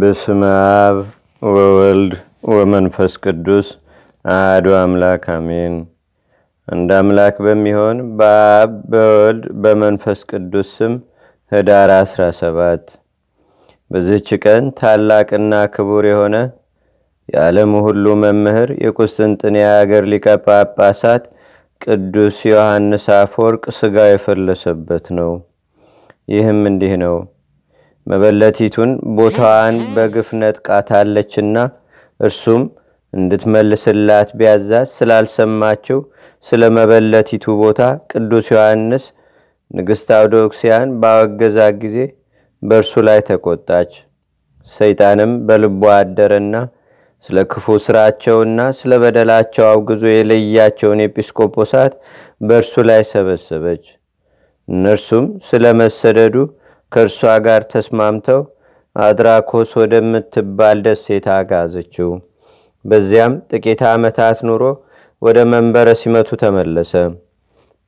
በስመ አብ ወወልድ ወመንፈስ ቅዱስ አህዱ አምላክ አሜን። አንድ አምላክ በሚሆን በአብ በወልድ በመንፈስ ቅዱስ ስም ህዳር 17 በዚህች ቀን ታላቅና ክቡር የሆነ የዓለም ሁሉ መምህር የቁስጥንጥንያ አገር ሊቀ ጳጳሳት ቅዱስ ዮሐንስ አፈወርቅ ስጋ የፈለሰበት ነው። ይህም እንዲህ ነው። መበለቲቱን ቦታዋን በግፍ ነጥቃታለችና እርሱም እንድትመልስላት ቢያዛዝ ስላልሰማችው ስለ መበለቲቱ ቦታ ቅዱስ ዮሐንስ ንግሥት አውዶክሲያን ባወገዛ ጊዜ በእርሱ ላይ ተቆጣች። ሰይጣንም በልቦ አደረና ስለ ክፉ ስራቸውና ስለ በደላቸው አውግዞ የለያቸውን ኤጲስቆጶሳት በእርሱ ላይ ሰበሰበች። እነርሱም ስለ መሰደዱ ከእርሷ ጋር ተስማምተው አድራኮስ ወደምትባል ደሴት አጋዘችው። በዚያም ጥቂት ዓመታት ኑሮ ወደ መንበረ ሲመቱ ተመለሰ።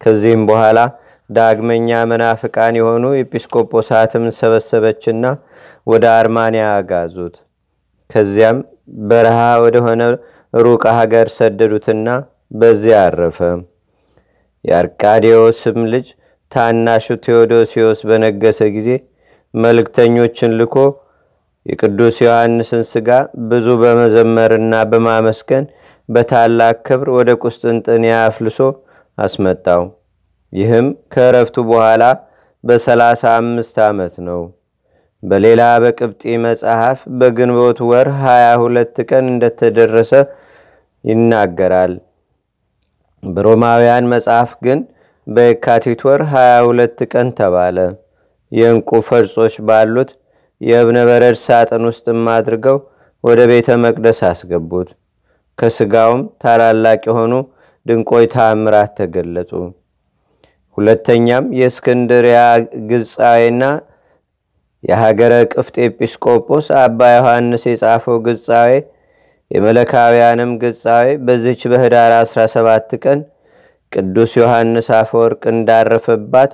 ከዚህም በኋላ ዳግመኛ መናፍቃን የሆኑ ኤጲስቆጶሳትም ሰበሰበችና ወደ አርማንያ አጋዙት። ከዚያም በረሃ ወደሆነ ሩቅ ሀገር ሰደዱትና በዚያ አረፈ። የአርቃዴዎስም ልጅ ታናሹ ቴዎዶሲዎስ በነገሰ ጊዜ መልእክተኞችን ልኮ የቅዱስ ዮሐንስን ሥጋ ብዙ በመዘመርና በማመስገን በታላቅ ክብር ወደ ቁስጥንጥንያ አፍልሶ አስመጣው። ይህም ከእረፍቱ በኋላ በሰላሳ አምስት ዓመት ነው። በሌላ በቅብጤ መጽሐፍ በግንቦት ወር 22 ቀን እንደተደረሰ ይናገራል። በሮማውያን መጽሐፍ ግን በየካቲት ወር 22 ቀን ተባለ። የእንቁ ፈርጾች ባሉት የእብነ በረድ ሳጥን ውስጥም አድርገው ወደ ቤተ መቅደስ አስገቡት። ከስጋውም ታላላቅ የሆኑ ድንቆይ ታምራት ተገለጡ። ሁለተኛም የእስክንድሪያ ግጻዊና የሀገረ ቅፍት ኤጲስቆጶስ አባ ዮሐንስ የጻፈው ግጻዌ የመለካውያንም ግጻዌ በዚች በህዳር 17 ቀን ቅዱስ ዮሐንስ አፈወርቅ እንዳረፈባት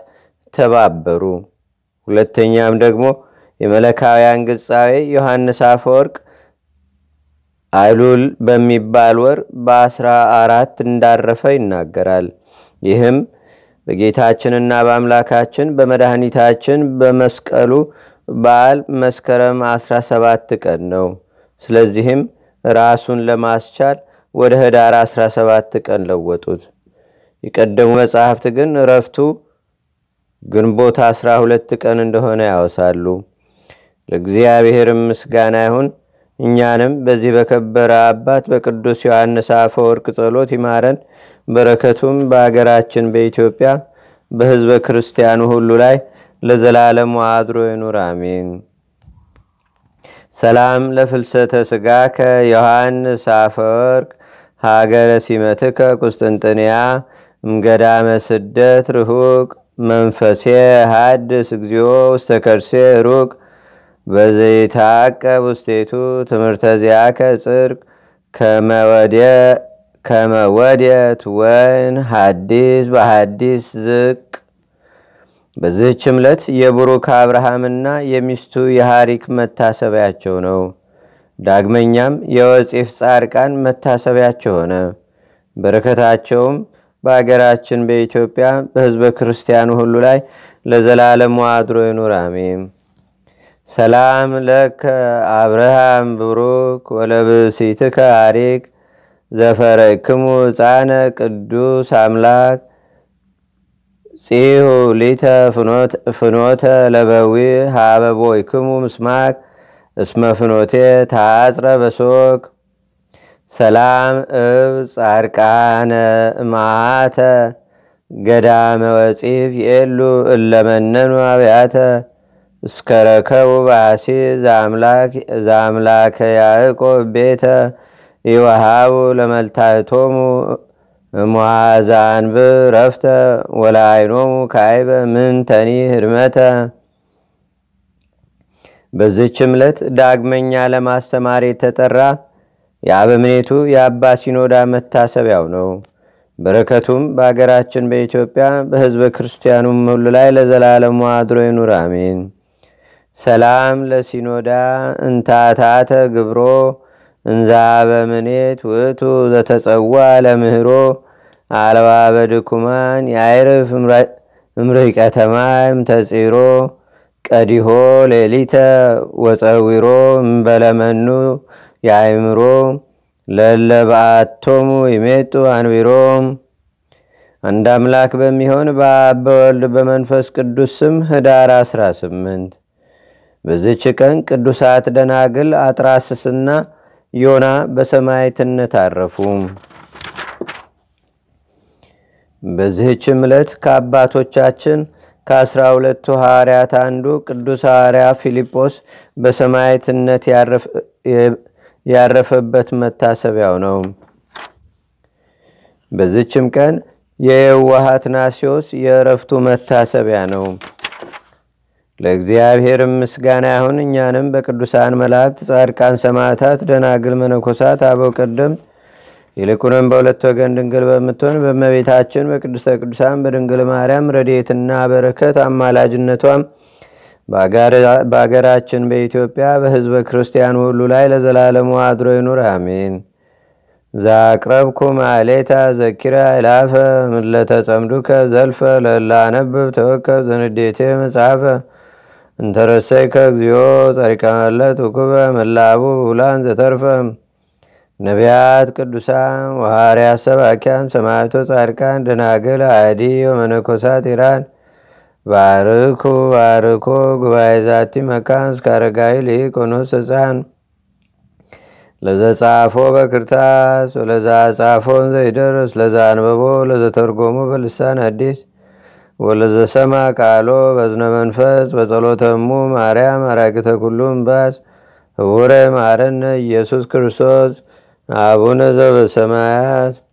ተባበሩ። ሁለተኛም ደግሞ የመለካውያን ግጻዌ ዮሐንስ አፈወርቅ አይሉል በሚባል ወር በአስራ አራት እንዳረፈ ይናገራል። ይህም በጌታችንና በአምላካችን በመድኃኒታችን በመስቀሉ በዓል መስከረም 17 ቀን ነው። ስለዚህም ራሱን ለማስቻል ወደ ህዳር 17 ቀን ለወጡት። የቀደሙ መጽሐፍት ግን እረፍቱ ግንቦት አስራ ሁለት ቀን እንደሆነ ያወሳሉ። ለእግዚአብሔር ምስጋና ይሁን። እኛንም በዚህ በከበረ አባት በቅዱስ ዮሐንስ አፈ ወርቅ ጸሎት ይማረን። በረከቱም በአገራችን በኢትዮጵያ በህዝበ ክርስቲያኑ ሁሉ ላይ ለዘላለሙ አድሮ ይኑር፣ አሜን። ሰላም ለፍልሰተ ስጋ ከዮሐንስ አፈወርቅ ሀገረ ሲመትከ ቁስጥንጥንያ እምገዳመ ስደት ርሁቅ መንፈሴ ሃድስ እግዚኦ ውስተ ከርሴ ሩቅ በዘይታቀብ ውስቴቱ ትምህርተ ዚያከ ጽድቅ ከመወድየት ወይን ሀዲስ በሀዲስ ዝቅ በዚህች ዕለት የብሩክ አብርሃምና የሚስቱ የሃሪክ መታሰቢያቸው ነው። ዳግመኛም የወፂፍ ጻርቃን መታሰቢያቸው ሆነ። በረከታቸውም በአገራችን በኢትዮጵያ በህዝበ ክርስቲያኑ ሁሉ ላይ ለዘላለሙ አድሮ ይኑር አሜን ሰላም ለከ አብርሃም ብሩክ ወለብሲትከ አሪክ ዘፈረክሙ ሕፃነ ቅዱስ አምላክ ጽሁ ሊተ ፍኖተ ለበዊ ሃበቦይክሙ ምስማክ እስመ ፍኖቴ ታጽረ በሶክ ሰላም እብ ጻድቃነ እማተ ገዳመ ወፂፍ የሉ እለመነኑ አብያተ እስከ ረከቡ ባሲ ዘአምላከ ያዕቆብ ቤተ ይወሃቡ ለመልታቶሙ እሙሃዛንብ ረፍተ ወላይኖሙ ካይበ ምን ተኒ ህድመተ በዝች ዕለት ዳግመኛ ለማስተማር የተጠራ የአበምኔቱ የአባ ሲኖዳ መታሰቢያው ነው። በረከቱም በአገራችን በኢትዮጵያ በሕዝበ ክርስቲያኑም ሁሉ ላይ ለዘላለሙ አድሮ ይኑር፣ አሜን። ሰላም ለሲኖዳ እንታታተ ግብሮ እንዛ በምኔት ውእቱ ዘተጸዋ ለምህሮ አልባ በድኩማን የአይርፍ እምርቀተ ማይም ተጺሮ ቀዲሆ ሌሊተ ወፀዊሮ እምበለመኑ የአእምሮ ለለበአቶሙ ይሜጡ አንቢሮም አንድ አምላክ በሚሆን በአብ በወልድ በመንፈስ ቅዱስ ስም ህዳር 18 በዝች ቀን ቅዱሳት ደናግል አጥራስስና ዮና በሰማይትነት አረፉ። በዚህችም ዕለት ከአባቶቻችን ከአስራ ሁለቱ ሐዋርያት አንዱ ቅዱስ ሐዋርያ ፊልጶስ በሰማይትነት ያረፈበት መታሰቢያው ነው። በዝችም ቀን የየዋህ ናሲዎስ የእረፍቱ መታሰቢያ ነው። ለእግዚአብሔር ምስጋና ያሁን እኛንም በቅዱሳን መላእክት፣ ጻድቃን፣ ሰማዕታት፣ ደናግል፣ መነኮሳት፣ አበው ቀደም ይልቁንም በሁለት ወገን ድንግል በምትሆን በመቤታችን በቅድስተ ቅዱሳን በድንግል ማርያም ረዴትና በረከት አማላጅነቷም በአገራችን በኢትዮጵያ በሕዝበ ክርስቲያን ሁሉ ላይ ለዘላለሙ አድሮ ይኑር፣ አሜን። ዛቅረብኩ ማሌታ ዘኪራ ይላፈ ምለተጸምዱከ ዘልፈ ለላ ለላነብብ ተወከብ ዘንዴቴ መጽሐፈ እንተረሰይ እግዚኦ ጸሪቀመለት ውኩበ መላቡ ውላን ዘተርፈ ነቢያት፣ ቅዱሳን፣ ወሐርያት፣ ሰባኪያን፣ ሰማዕቶ፣ ጻድቃን፣ ደናግል፣ አዲ ወመነኮሳት ኢራን ባርኩ ባርኮ ጉባኤ ዛቲ መካን እስከ አረጋዊ ልሂቅ ኖስ ህፃን ለዘጻፎ በክርታስ ወለዛ ጻፎን ዘይደርስ ለዛ አንበቦ ለዘተርጎሙ በልሳን አዲስ ወለዘሰማ ቃሎ በዝነ መንፈስ በጸሎተሙ ማርያም አራቂተ ኩሉ እምባስ ህቡረ ማረነ ኢየሱስ ክርስቶስ አቡነ ዘበሰማያት